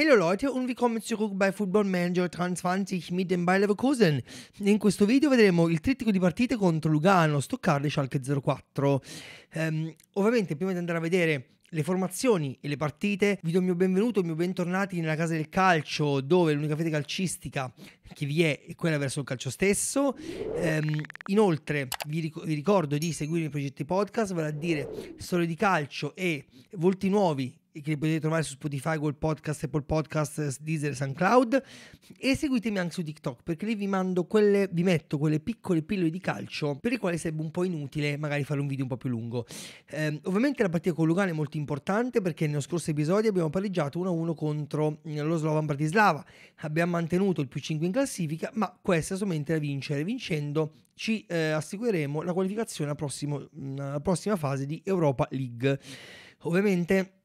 Hello Leute und willkommen zurück bei Football Manager 23 mit dem Bayer Leverkusen. In questo video vedremo il trittico di partite contro Lugano, Stoccarda e Schalke 04. Um, ehm, ovviamente prima di andare a vedere le formazioni e le partite, vi do il mio benvenuto, il mio bentornati nella casa del calcio dove l'unica fede calcistica che vi è è quella verso il calcio stesso. Um, inoltre vi, ric vi ricordo di seguire i progetti podcast, vale a dire storie di calcio e volti nuovi che li potete trovare su Spotify, Google Podcast, Apple Podcast, Deezer, SoundCloud e seguitemi anche su TikTok perché lì vi mando quelle, vi metto quelle piccole pillole di calcio per le quali sarebbe un po' inutile magari fare un video un po' più lungo. Eh, ovviamente la partita con Lugano è molto importante perché nello scorso episodio abbiamo pareggiato 1-1 contro eh, lo Slovan Bratislava, abbiamo mantenuto il più 5 in classifica ma questa è solamente da vincere, vincendo ci eh, assicureremo la qualificazione alla, prossimo, mm, alla prossima fase di Europa League. Ovviamente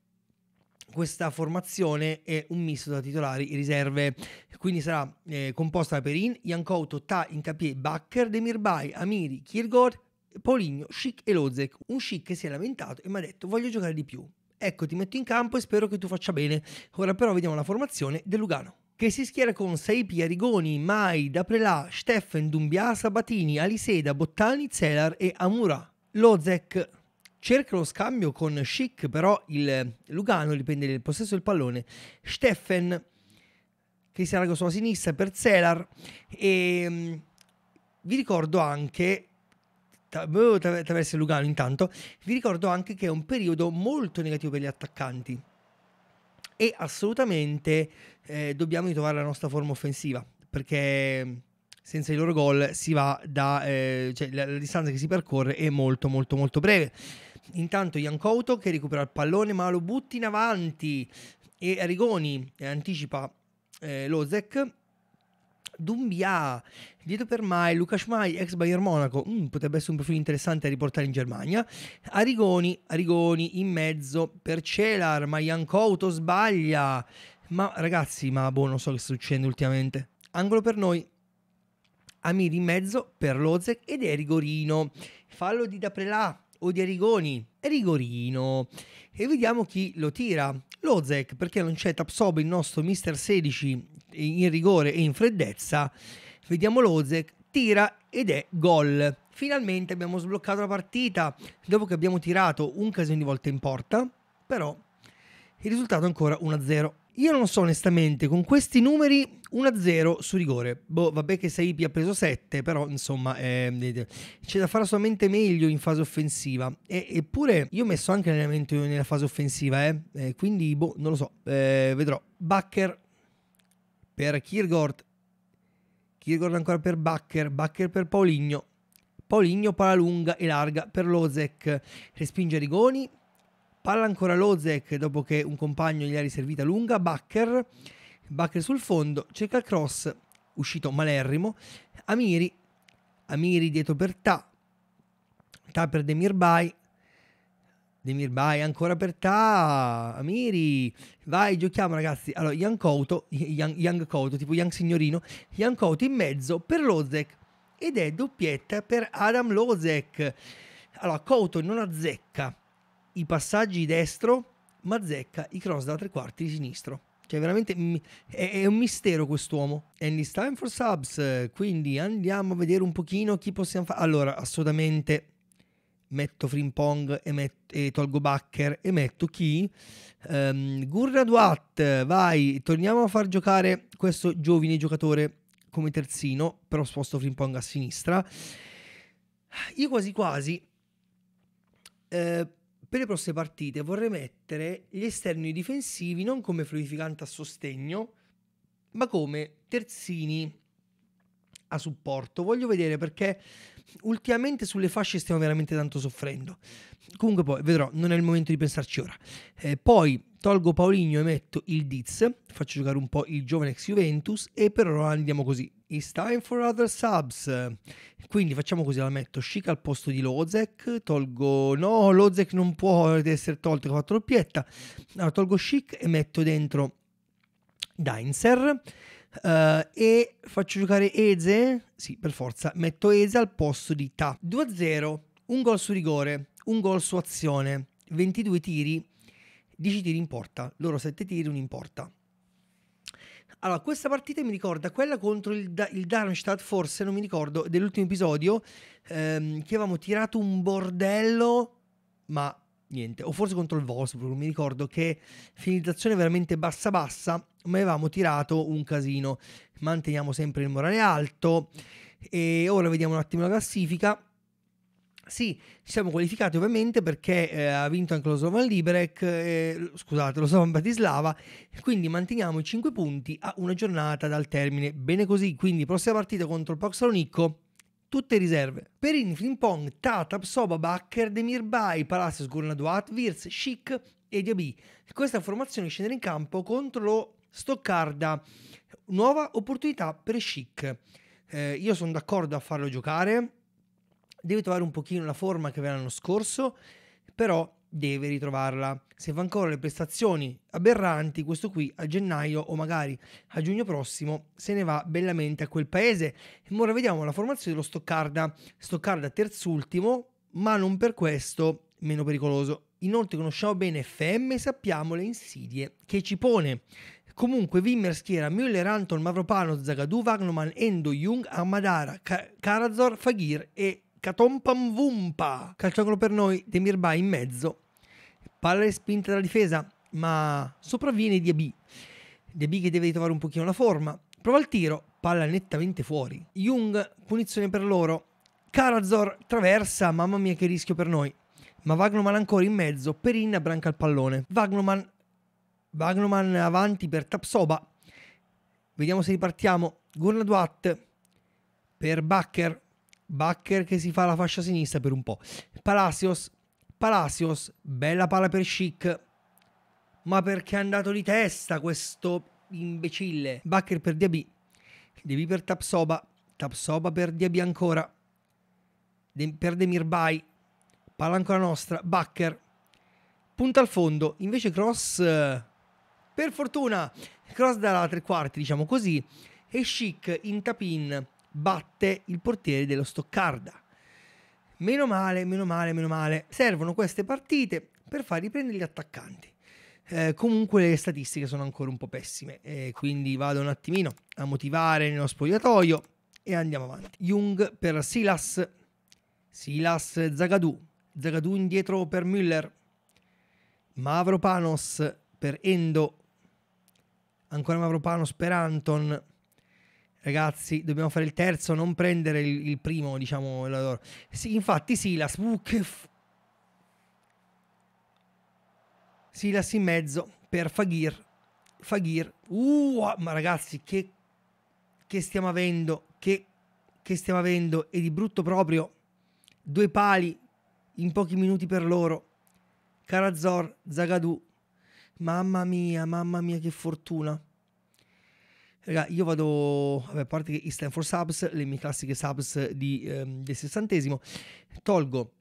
questa formazione è un misto da titolari e riserve, quindi sarà eh, composta da Perin, Jankouto, Ta, Incapie, Bakker, Demirbay, Amiri, Kirgor, Poligno, Schick e Lozek. Un Schick che si è lamentato e mi ha detto voglio giocare di più. Ecco, ti metto in campo e spero che tu faccia bene. Ora però vediamo la formazione del Lugano che si schiera con Saipi, Arigoni, Mai, Daprelà, Steffen, Dumbia, Sabatini, Aliseda, Bottani, Zelar e Amura. Lozek cerca lo scambio con Schick, però il Lugano riprende il possesso del pallone. Steffen che si allarga sulla sinistra per Zelar e ehm, vi ricordo anche attraverso boh, il Lugano intanto vi ricordo anche che è un periodo molto negativo per gli attaccanti e assolutamente eh, dobbiamo ritrovare la nostra forma offensiva perché senza i loro gol si va da eh, cioè la, la distanza che si percorre è molto molto molto breve Intanto Ian che recupera il pallone ma lo butti in avanti e Rigoni eh, anticipa eh, Lozek. Dumbia, dietro per Mai, Lucas Mai, ex Bayern Monaco, mm, potrebbe essere un profilo interessante da riportare in Germania. Arigoni, Arigoni in mezzo per Celar, ma Jankouto sbaglia. Ma ragazzi, ma boh, non so che sta succedendo ultimamente. Angolo per noi, Amiri in mezzo per Lozek ed è rigorino. Fallo di Daprelà o di Arigoni? Rigorino. E vediamo chi lo tira. Lozek, perché non c'è Tapsob, il nostro mister 16, eh, in rigore e in freddezza. Vediamo Lozek, tira ed è gol. Finalmente abbiamo sbloccato la partita, dopo che abbiamo tirato un casino di volta in porta, però il risultato è ancora 1-0. Io non so onestamente con questi numeri 1-0 su rigore. Boh, vabbè che Saipi ha preso 7, però insomma ehm, eh, c'è da fare solamente meglio in fase offensiva. E, eppure io ho messo anche l'allenamento nella fase offensiva, eh. eh quindi boh, non lo so, eh, vedrò. Bakker per Kiergord. Kiergord ancora per Bakker, Bakker per Pauligno. Pauligno pala lunga e larga per Lozek. Respinge Rigoni, Palla ancora Lozek dopo che un compagno gli ha riservita lunga. Bakker, Bakker sul fondo, cerca il cross, uscito malerrimo. Amiri, Amiri dietro per Ta. Ta per Demirbay. Demirbay ancora per Ta. Amiri, vai, giochiamo ragazzi. Allora, Young Couto, Young, Young Couto, tipo Young Signorino. Young Couto in mezzo per Lozek ed è doppietta per Adam Lozek. Allora, Couto non azzecca i passaggi destro, ma zecca i cross da tre quarti di sinistro. Cioè, veramente è, un mistero quest'uomo. And it's time for subs. Quindi andiamo a vedere un pochino chi possiamo fare. Allora, assolutamente metto Frimpong e, met- e tolgo Bakker e metto chi? Um, ehm, Gurnaduat, vai, torniamo a far giocare questo giovine giocatore come terzino, però sposto Frimpong a sinistra. Io quasi quasi... Eh, per le prossime partite vorrei mettere gli esterni difensivi non come fluidificante a sostegno, ma come terzini a supporto. Voglio vedere perché ultimamente sulle fasce stiamo veramente tanto soffrendo. Comunque poi, vedrò, non è il momento di pensarci ora. Eh, poi tolgo Paulinho e metto il Diz, faccio giocare un po' il giovane ex Juventus e per ora andiamo così. It's time for other subs. Quindi facciamo così, la metto Chic al posto di Lozek, tolgo... No, Lozek non può essere tolto, che ha fatto doppietta. Allora tolgo Chic e metto dentro Dainzer. Uh, e faccio giocare Eze, sì per forza, metto Eze al posto di Ta. 2-0, un gol su rigore, un gol su azione, 22 tiri, 10 tiri in porta, loro 7 tiri, un in porta. Allora, questa partita mi ricorda quella contro il, da- il Darmstadt, forse non mi ricordo, dell'ultimo episodio, ehm, che avevamo tirato un bordello, ma niente, o forse contro il Wolfsburg, mi ricordo che finalizzazione veramente bassa bassa, ma avevamo tirato un casino. Manteniamo sempre il morale alto e ora vediamo un attimo la classifica. Sì, ci siamo qualificati ovviamente perché eh, ha vinto anche lo Slovan Liberec, eh, scusate, lo Slovan Bratislava, quindi manteniamo i 5 punti a una giornata dal termine. Bene così, quindi prossima partita contro il Proxalonicco tutte riserve. Perin, Tata, Psoba, Bakker, Demir Bay, Palacios, Gurnaduat, Virs, Schick e Diaby. Questa formazione scende in campo contro lo Stoccarda. Nuova opportunità per Schick. Eh, io sono d'accordo a farlo giocare. Deve trovare un pochino la forma che aveva l'anno scorso, però deve ritrovarla. Se fa ancora le prestazioni aberranti, questo qui a gennaio o magari a giugno prossimo se ne va bellamente a quel paese. E ora vediamo la formazione dello Stoccarda. Stoccarda terzultimo, ma non per questo meno pericoloso. Inoltre conosciamo bene FM e sappiamo le insidie che ci pone. Comunque Wimmer schiera Müller, Anton, Mavropano, Zagadou, Wagnoman, Endo, Jung, Amadara, Ka- Karazor, Fagir e Katompam Vumpa. Calciacolo per noi, Demirbà in mezzo palla respinta dalla difesa, ma sopravviene Diaby. Diaby che deve ritrovare un pochino la forma. Prova il tiro, palla nettamente fuori. Jung, punizione per loro. Karazor traversa, mamma mia che rischio per noi. Ma Wagnoman ancora in mezzo, Perin abbranca il pallone. Wagnoman, Wagnoman avanti per Tapsoba. Vediamo se ripartiamo. Gurnaduat per Bakker. Bakker che si fa la fascia sinistra per un po'. Palacios Palacios, bella palla per Chic. Ma perché è andato di testa questo imbecille? Backer per Diaby. Diaby per Tapsoba. Tapsoba per Diaby ancora. De per Demirbay. Palla ancora nostra. Backer. Punta al fondo. Invece cross... Per fortuna. Cross dalla tre quarti, diciamo così. E Chic in tapin batte il portiere dello Stoccarda. Meno male, meno male, meno male. Servono queste partite per far riprendere gli attaccanti. Eh, comunque le statistiche sono ancora un po' pessime, eh, quindi vado un attimino a motivare nello spogliatoio e andiamo avanti. Jung per Silas, Silas Zagadou, Zagadou indietro per Müller, Mavropanos per Endo, ancora Mavropanos per Anton, Ragazzi, dobbiamo fare il terzo, non prendere il, il primo, diciamo. La... Sì, infatti, Silas. Uh, f... Silas in mezzo per Fagir. Fagir. Uh, ah, ma ragazzi, che, che stiamo avendo? Che, che stiamo avendo? E di brutto proprio. Due pali in pochi minuti per loro. Karazor, Zagadu. Mamma mia, mamma mia, che fortuna. Raga, io vado, vabbè, a parte che i Stanford subs, le mie classiche subs di, ehm, del sessantesimo, tolgo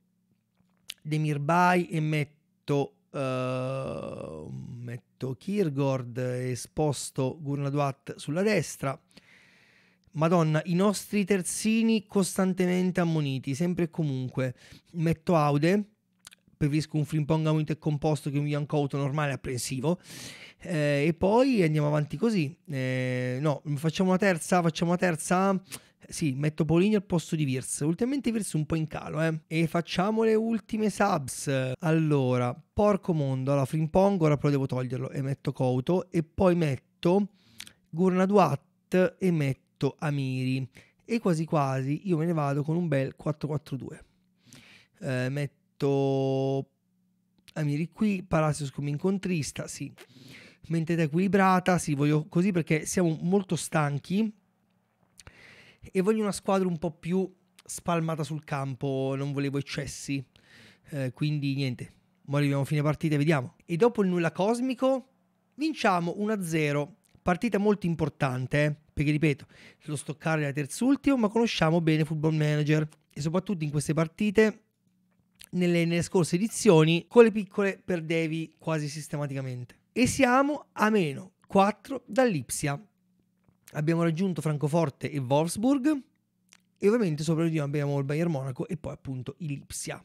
Demir Bay e metto, uh, metto Kirgord e sposto Gurnaduat sulla destra. Madonna, i nostri terzini costantemente ammoniti, sempre e comunque. Metto Aude, preferisco un Frimpong ammonito e composto che un Ian Couto normale apprensivo. Eh, e poi andiamo avanti così. Eh, no, facciamo una terza, facciamo una terza. Sì, metto Poligno al posto di Virs. Ultimamente Virs un po' in calo, eh. E facciamo le ultime subs. Allora, porco mondo. Allora, Frimpong ora però devo toglierlo e metto Couto. E poi metto Gurnaduat e metto Amiri. E quasi quasi io me ne vado con un bel 4-4-2. Eh, metto Amiri qui, Palacios come incontrista, sì mentalità equilibrata, sì, voglio così perché siamo molto stanchi e voglio una squadra un po' più spalmata sul campo, non volevo eccessi. Eh, quindi niente, ora arriviamo a fine partita e vediamo. E dopo il nulla cosmico vinciamo 1-0, partita molto importante, eh, perché ripeto, lo stoccare è la terz'ultima, ma conosciamo bene Football Manager e soprattutto in queste partite nelle, nelle, scorse edizioni con le piccole perdevi quasi sistematicamente e siamo a meno 4 dall'Ipsia. Abbiamo raggiunto Francoforte e Wolfsburg e ovviamente sopra di noi abbiamo il Bayern Monaco e poi appunto il Lipsia.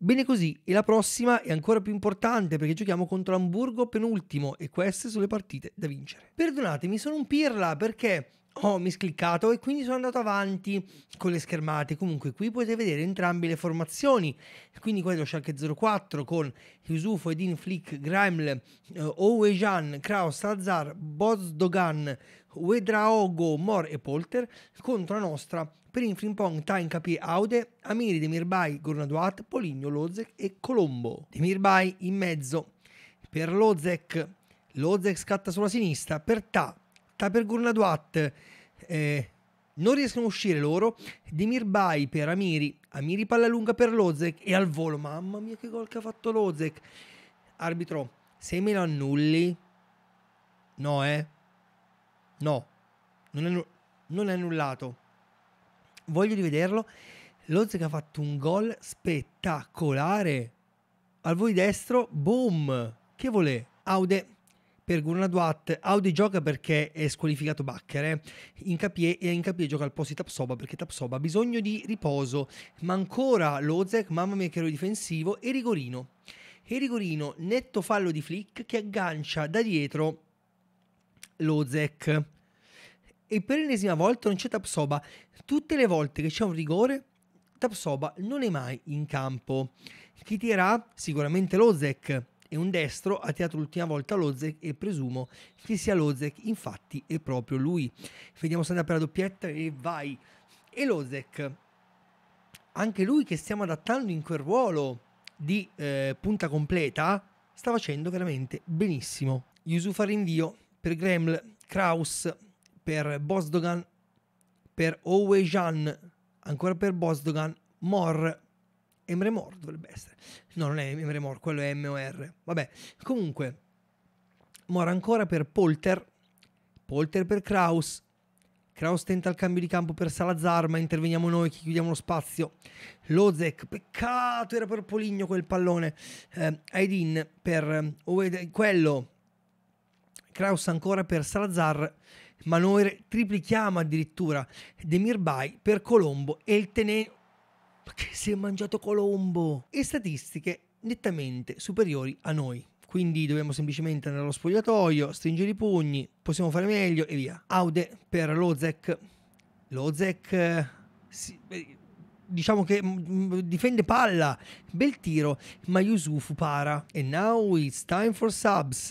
Bene così, e la prossima è ancora più importante perché giochiamo contro Hamburgo penultimo e queste sono le partite da vincere. Perdonatemi, sono un pirla perché ho miscliccato e quindi sono andato avanti con le schermate. Comunque qui potete vedere entrambe le formazioni, quindi quello Schalke 04 con Yusufo, Edin Flick, Grimel, eh, Owejan, Kraus, Azar, Bozdogan, Wedraogo, Mor e Polter contro la nostra per Perin Frimpong, Tain Capì, Aude, Amiri, Demirbai, Gornaduat, Poligno, Lozek e Colombo. Demirbai in mezzo per Lozek, Lozek scatta sulla sinistra per Ta, Atta per Gurnaduat. Eh, non riescono a uscire loro. Dimir Bai per Amiri, Amiri Pallalunga per Lozek e al volo, mamma mia che gol che ha fatto Lozek. Arbitro, se me lo annulli... No, eh? No, non è, non è annullato. Voglio rivederlo. Lozek ha fatto un gol spettacolare. Al voi destro, boom! Che volè? Aude per Gurnaduat Audi gioca perché è squalificato Bacchere eh. Incapie e eh, Incapie gioca al posto di Tapsoba perché Tapsoba ha bisogno di riposo ma ancora Lozek mamma mia che ero difensivo e Rigorino e Rigorino netto fallo di Flick che aggancia da dietro Lozek e per l'ennesima volta non c'è Tapsoba tutte le volte che c'è un rigore Tapsoba non è mai in campo chi tirerà? Sicuramente Lozek e un destro ha tirato l'ultima volta Lozek e presumo che sia Lozek, infatti è proprio lui. Vediamo se andrà per la doppietta e vai. E Lozek, anche lui che stiamo adattando in quel ruolo di eh, punta completa, sta facendo veramente benissimo. Yusufa rinvio per Greml, Kraus, per Bosdogan, per Owejan, ancora per Bosdogan, Mor, Emre Mor dovrebbe essere. No, non è Emre Mor, quello è MOR. Vabbè, comunque, Mor ancora per Polter, Polter per Kraus. Kraus tenta il cambio di campo per Salazar, ma interveniamo noi che chiudiamo lo spazio. Lozek, peccato, era per Poligno quel pallone. Eh, per Oved, eh, quello. Kraus ancora per Salazar, ma noi triplichiamo addirittura Demirbay per Colombo e il tenente ma che si è mangiato Colombo? E statistiche nettamente superiori a noi. Quindi dobbiamo semplicemente andare allo spogliatoio, stringere i pugni, possiamo fare meglio e via. Aude per Lozek. Lozek... Sì, diciamo che mm, mm, difende palla, bel tiro, ma Yusufu para. E now it's time for subs.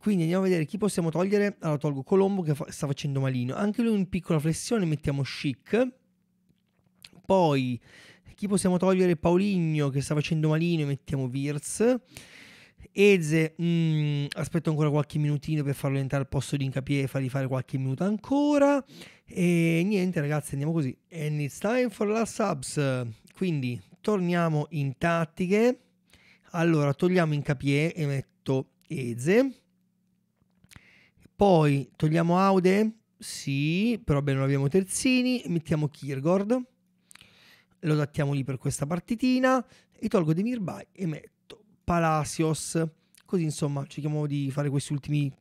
Quindi andiamo a vedere chi possiamo togliere. Allora tolgo Colombo che fa sta facendo malino. Anche lui in piccola flessione mettiamo Chic. Poi chi possiamo togliere? Pauligno che sta facendo malino, mettiamo Virz. Eze, mh, mm, aspetto ancora qualche minutino per farlo entrare al posto di Incapie e fargli fare qualche minuto ancora. E niente ragazzi, andiamo così. And it's time for la subs. Quindi torniamo in tattiche. Allora, togliamo Incapie e metto Eze. Poi togliamo Aude? Sì, però bene, non abbiamo terzini. Mettiamo Kirgord lo adattiamo lì per questa partitina e tolgo Demirbay e metto Palacios. Così insomma cerchiamo di fare questi ultimi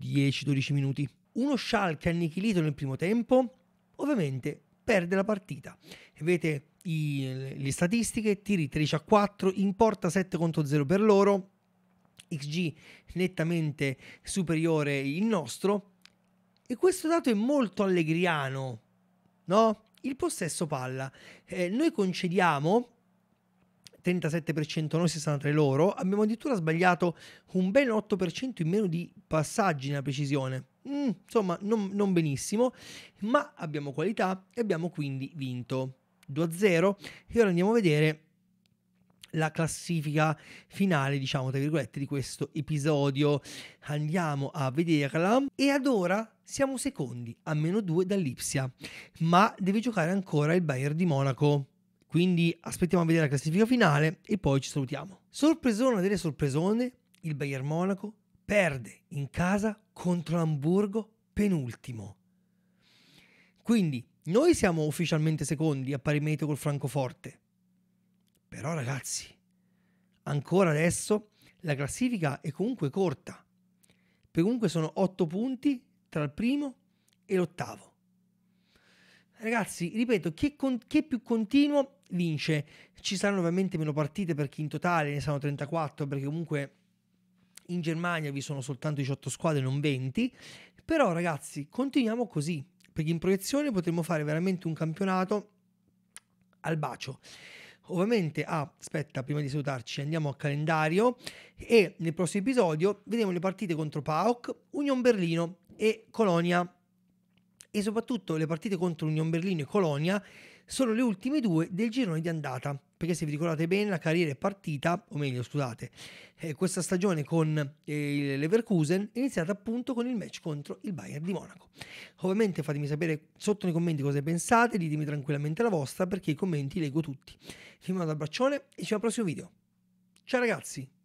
10-12 minuti. Uno Schalke annichilito nel primo tempo, ovviamente perde la partita. Vedete i, le statistiche, tiri 13 a 4, in porta 7 contro 0 per loro, XG nettamente superiore il nostro. E questo dato è molto allegriano, no? Il possesso palla. Eh, noi concediamo 37% noi, 63% loro. Abbiamo addirittura sbagliato un ben 8% in meno di passaggi nella precisione. Mm, insomma, non, non benissimo, ma abbiamo qualità e abbiamo quindi vinto 2-0. E ora andiamo a vedere la classifica finale, diciamo, tra virgolette, di questo episodio. Andiamo a vederla. E ad ora siamo secondi, a meno 2 dall'Ipsia, ma deve giocare ancora il Bayern di Monaco. Quindi aspettiamo a vedere la classifica finale e poi ci salutiamo. Sorpresona delle sorpresone, il Bayern Monaco perde in casa contro l'Amburgo penultimo. Quindi noi siamo ufficialmente secondi a pari merito col Francoforte, però ragazzi, ancora adesso la classifica è comunque corta, perché comunque sono 8 punti tra il primo e l'ottavo. Ragazzi, ripeto, chi, con, chi è più continuo vince. Ci saranno ovviamente meno partite perché in totale ne saranno 34, perché comunque in Germania vi sono soltanto 18 squadre, non 20. Però ragazzi, continuiamo così, perché in proiezione potremmo fare veramente un campionato al bacio. Ovviamente, ah, aspetta, prima di salutarci andiamo al calendario e nel prossimo episodio vedremo le partite contro PAOK, Union Berlino e Colonia. E soprattutto le partite contro Union Berlino e Colonia sono le ultime due del girone di andata perché se vi ricordate bene la carriera è partita, o meglio scusate, eh, questa stagione con eh, il Leverkusen è iniziata appunto con il match contro il Bayern di Monaco. Ovviamente fatemi sapere sotto nei commenti cosa pensate, ditemi tranquillamente la vostra perché i commenti li leggo tutti. Vi mando un abbraccione e ci vediamo al prossimo video. Ciao ragazzi!